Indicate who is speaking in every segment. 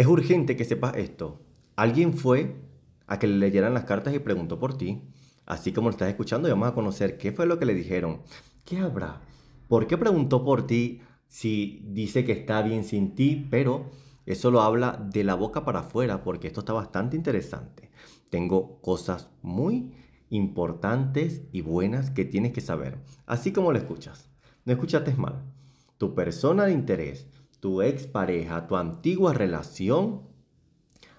Speaker 1: Es urgente que sepas esto. Alguien fue a que le leyeran las cartas y preguntó por ti. Así como lo estás escuchando, vamos a conocer qué fue lo que le dijeron. ¿Qué habrá? ¿Por qué preguntó por ti si dice que está bien sin ti? Pero eso lo habla de la boca para afuera porque esto está bastante interesante. Tengo cosas muy importantes y buenas que tienes que saber. Así como lo escuchas. No escuchaste mal. Tu persona de interés tu expareja, tu antigua relación,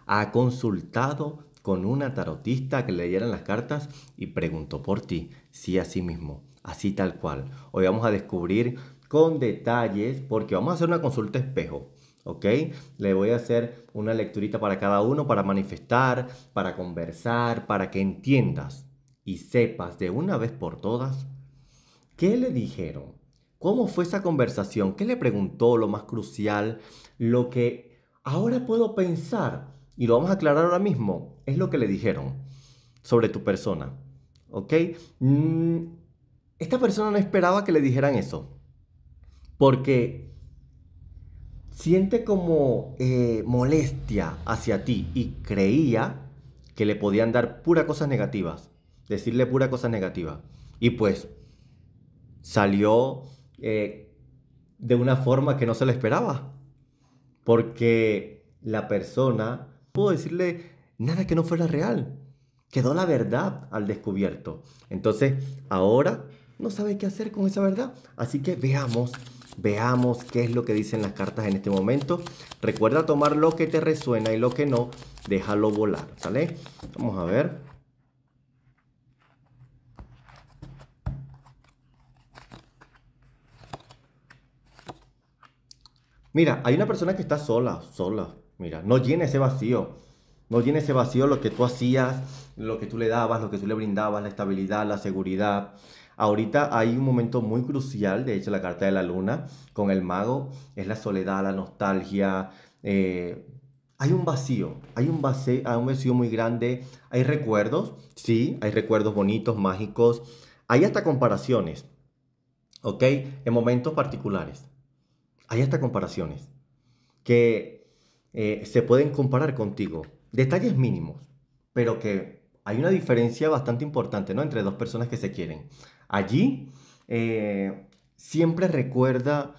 Speaker 1: ha consultado con una tarotista que le leyeran las cartas y preguntó por ti. Sí, así mismo, así tal cual. Hoy vamos a descubrir con detalles porque vamos a hacer una consulta espejo. ¿ok? Le voy a hacer una lecturita para cada uno, para manifestar, para conversar, para que entiendas y sepas de una vez por todas qué le dijeron ¿Cómo fue esa conversación? ¿Qué le preguntó? Lo más crucial, lo que ahora puedo pensar, y lo vamos a aclarar ahora mismo, es lo que le dijeron sobre tu persona. ¿Ok? Mm, esta persona no esperaba que le dijeran eso, porque siente como eh, molestia hacia ti y creía que le podían dar pura cosas negativas, decirle pura cosas negativas. Y pues salió eh, de una forma que no se le esperaba. Porque la persona pudo decirle nada que no fuera real. Quedó la verdad al descubierto. Entonces, ahora no sabe qué hacer con esa verdad. Así que veamos, veamos qué es lo que dicen las cartas en este momento. Recuerda tomar lo que te resuena y lo que no, déjalo volar, ¿sale? Vamos a ver. Mira, hay una persona que está sola, sola. Mira, no llena ese vacío. No llena ese vacío lo que tú hacías, lo que tú le dabas, lo que tú le brindabas, la estabilidad, la seguridad. Ahorita hay un momento muy crucial, de hecho la carta de la luna con el mago es la soledad, la nostalgia. Eh, hay un vacío, hay un, vacío, hay un vacío muy grande. Hay recuerdos, sí, hay recuerdos bonitos, mágicos. Hay hasta comparaciones, ¿ok? En momentos particulares. Hay hasta comparaciones que eh, se pueden comparar contigo. Detalles mínimos, pero que hay una diferencia bastante importante ¿no? entre dos personas que se quieren. Allí eh, siempre recuerda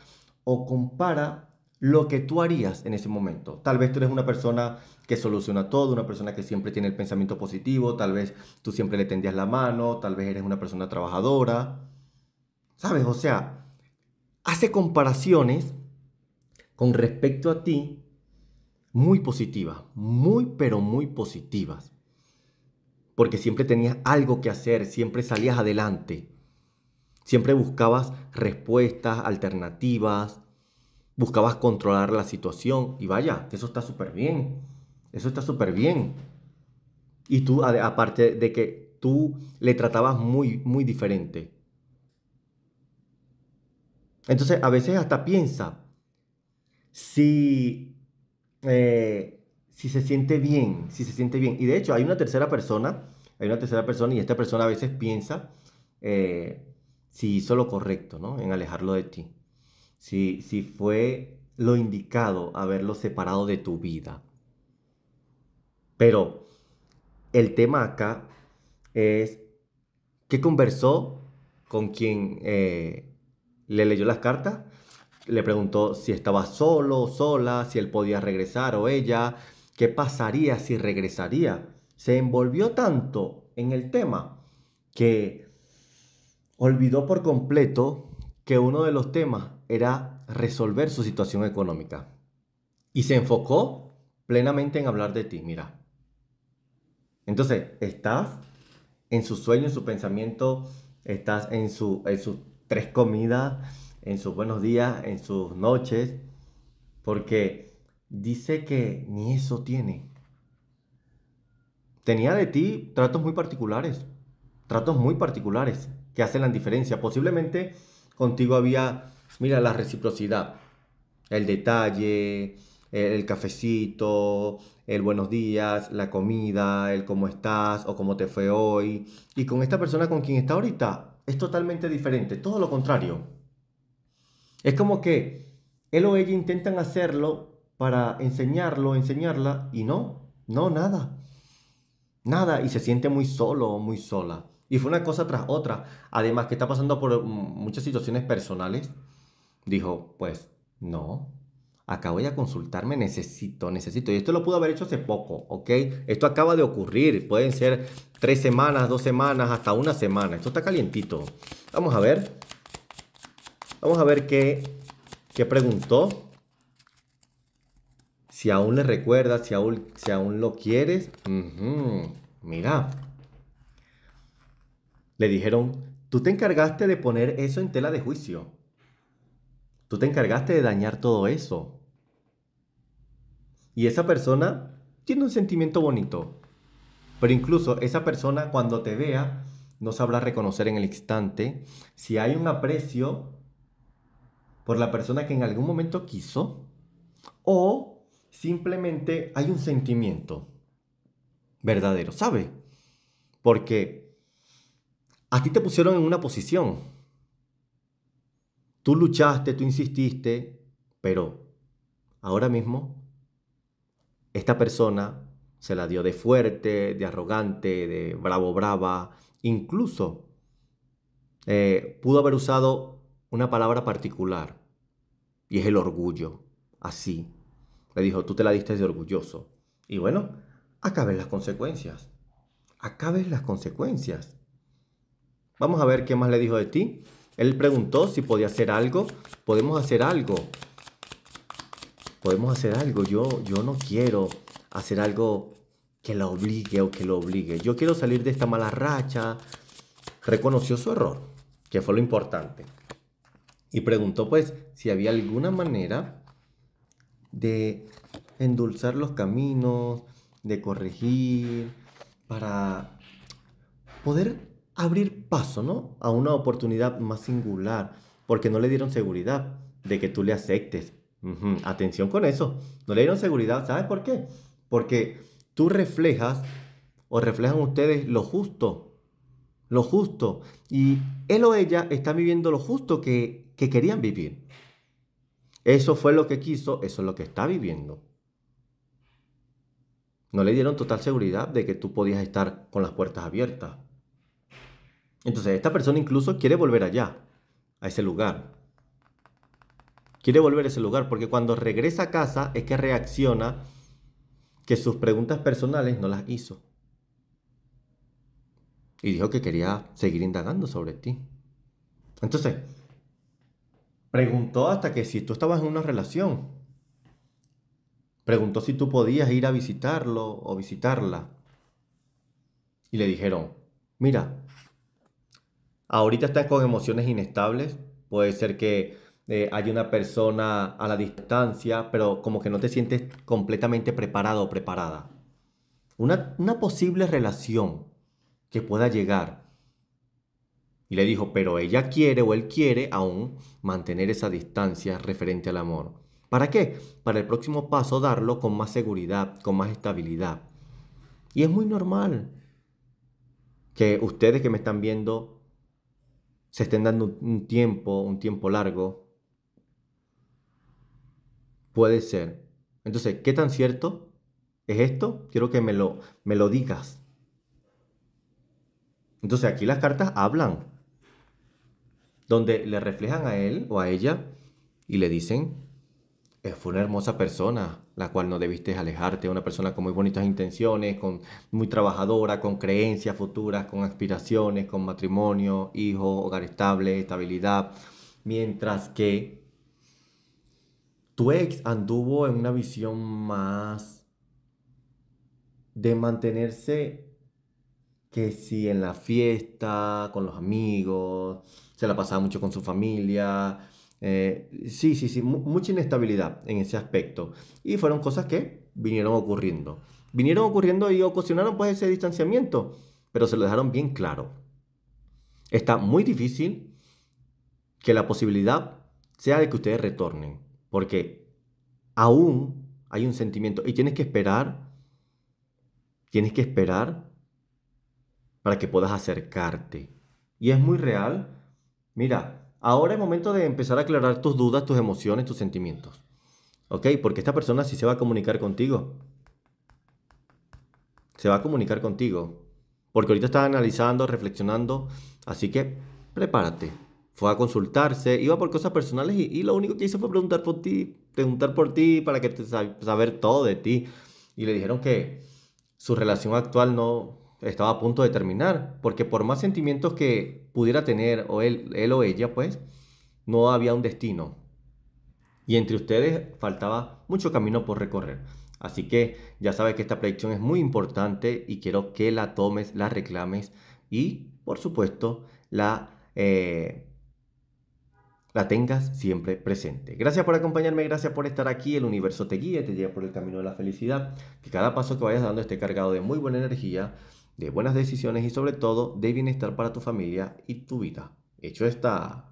Speaker 1: o compara lo que tú harías en ese momento. Tal vez tú eres una persona que soluciona todo, una persona que siempre tiene el pensamiento positivo, tal vez tú siempre le tendías la mano, tal vez eres una persona trabajadora. ¿Sabes? O sea, hace comparaciones con respecto a ti muy positivas, muy pero muy positivas. Porque siempre tenías algo que hacer, siempre salías adelante, siempre buscabas respuestas, alternativas, buscabas controlar la situación y vaya, eso está súper bien, eso está súper bien. Y tú, aparte de que tú le tratabas muy, muy diferente. Entonces, a veces hasta piensa, si, eh, si se siente bien, si se siente bien. Y de hecho hay una tercera persona, hay una tercera persona y esta persona a veces piensa eh, si hizo lo correcto, ¿no? En alejarlo de ti. Si, si fue lo indicado haberlo separado de tu vida. Pero el tema acá es que conversó con quien eh, le leyó las cartas le preguntó si estaba solo, o sola, si él podía regresar o ella, qué pasaría si regresaría. Se envolvió tanto en el tema que olvidó por completo que uno de los temas era resolver su situación económica. Y se enfocó plenamente en hablar de ti, mira. Entonces, estás en su sueño, en su pensamiento, estás en, su, en sus tres comidas, en sus buenos días, en sus noches, porque dice que ni eso tiene. Tenía de ti tratos muy particulares, tratos muy particulares que hacen la diferencia. Posiblemente contigo había, mira, la reciprocidad, el detalle, el cafecito, el buenos días, la comida, el cómo estás o cómo te fue hoy. Y con esta persona con quien está ahorita es totalmente diferente, todo lo contrario. Es como que él o ella intentan hacerlo para enseñarlo, enseñarla, y no, no, nada. Nada, y se siente muy solo muy sola. Y fue una cosa tras otra. Además que está pasando por muchas situaciones personales. Dijo, pues no, acabo de consultarme, necesito, necesito. Y esto lo pudo haber hecho hace poco, ¿ok? Esto acaba de ocurrir. Pueden ser tres semanas, dos semanas, hasta una semana. Esto está calientito. Vamos a ver. Vamos a ver qué, preguntó. Si aún le recuerdas, si aún, si aún lo quieres. Mira. Le dijeron, tú te encargaste de poner eso en tela de juicio. Tú te encargaste de dañar todo eso. Y esa persona tiene un sentimiento bonito. Pero incluso esa persona cuando te vea no sabrá reconocer en el instante si hay un aprecio por la persona que en algún momento quiso o simplemente hay un sentimiento verdadero, ¿sabe? Porque a ti te pusieron en una posición. Tú luchaste, tú insististe, pero ahora mismo esta persona se la dio de fuerte, de arrogante, de bravo, brava, incluso eh, pudo haber usado una palabra particular y es el orgullo. Así. Le dijo, tú te la diste de orgulloso. Y bueno, acaben las consecuencias. Acaben las consecuencias. Vamos a ver qué más le dijo de ti. Él preguntó si podía hacer algo. Podemos hacer algo. Podemos hacer algo. Yo, yo no quiero hacer algo que la obligue o que lo obligue. Yo quiero salir de esta mala racha. Reconoció su error, que fue lo importante y preguntó pues si había alguna manera de endulzar los caminos, de corregir, para poder abrir paso, ¿no? A una oportunidad más singular, porque no le dieron seguridad de que tú le aceptes. Atención con eso, no le dieron seguridad, ¿sabes por qué? Porque tú reflejas o reflejan ustedes lo justo, lo justo, y él o ella está viviendo lo justo que que querían vivir. Eso fue lo que quiso, eso es lo que está viviendo. No le dieron total seguridad de que tú podías estar con las puertas abiertas. Entonces, esta persona incluso quiere volver allá, a ese lugar. Quiere volver a ese lugar porque cuando regresa a casa es que reacciona que sus preguntas personales no las hizo. Y dijo que quería seguir indagando sobre ti. Entonces, Preguntó hasta que si tú estabas en una relación. Preguntó si tú podías ir a visitarlo o visitarla. Y le dijeron, mira, ahorita estás con emociones inestables, puede ser que eh, hay una persona a la distancia, pero como que no te sientes completamente preparado o preparada. una posible relación que pueda llegar y le dijo, pero ella quiere o él quiere aún mantener esa distancia referente al amor. ¿Para qué? Para el próximo paso darlo con más seguridad, con más estabilidad. Y es muy normal que ustedes que me están viendo se estén dando un tiempo, un tiempo largo. Puede ser. Entonces, ¿qué tan cierto es esto? Quiero que me lo, me lo digas. Entonces, aquí las cartas hablan donde le reflejan a él o a ella y le dicen, fue una hermosa persona, la cual no debiste alejarte, una persona con muy bonitas intenciones, con muy trabajadora, con creencias futuras, con aspiraciones, con matrimonio, hijo, hogar estable, estabilidad, mientras que tu ex anduvo en una visión más de mantenerse que si en la fiesta, con los amigos, se la pasaba mucho con su familia. Eh, sí, sí, sí, mucha inestabilidad en ese aspecto. Y fueron cosas que vinieron ocurriendo. Vinieron ocurriendo y ocasionaron pues ese distanciamiento, pero se lo dejaron bien claro. Está muy difícil que la posibilidad sea de que ustedes retornen, porque aún hay un sentimiento y tienes que esperar, tienes que esperar para que puedas acercarte. Y es muy real. Mira, ahora es momento de empezar a aclarar tus dudas, tus emociones, tus sentimientos. ¿Ok? Porque esta persona sí se va a comunicar contigo. Se va a comunicar contigo. Porque ahorita está analizando, reflexionando. Así que prepárate. Fue a consultarse, iba por cosas personales y, lo único que hizo fue preguntar por ti, preguntar por ti para que te, saber todo de ti. Y le dijeron que su relación actual no, estaba a punto de terminar, porque por más sentimientos que pudiera tener o él, él o ella, pues, no había un destino. Y entre ustedes faltaba mucho camino por recorrer. Así que ya sabes que esta predicción es muy importante y quiero que la tomes, la reclames y, por supuesto, la, eh, la tengas siempre presente. Gracias por acompañarme, gracias por estar aquí. El universo te guía, te lleva por el camino de la felicidad. Que cada paso que vayas dando esté cargado de muy buena energía de buenas decisiones y sobre todo de bienestar para tu familia y tu vida. Hecho está.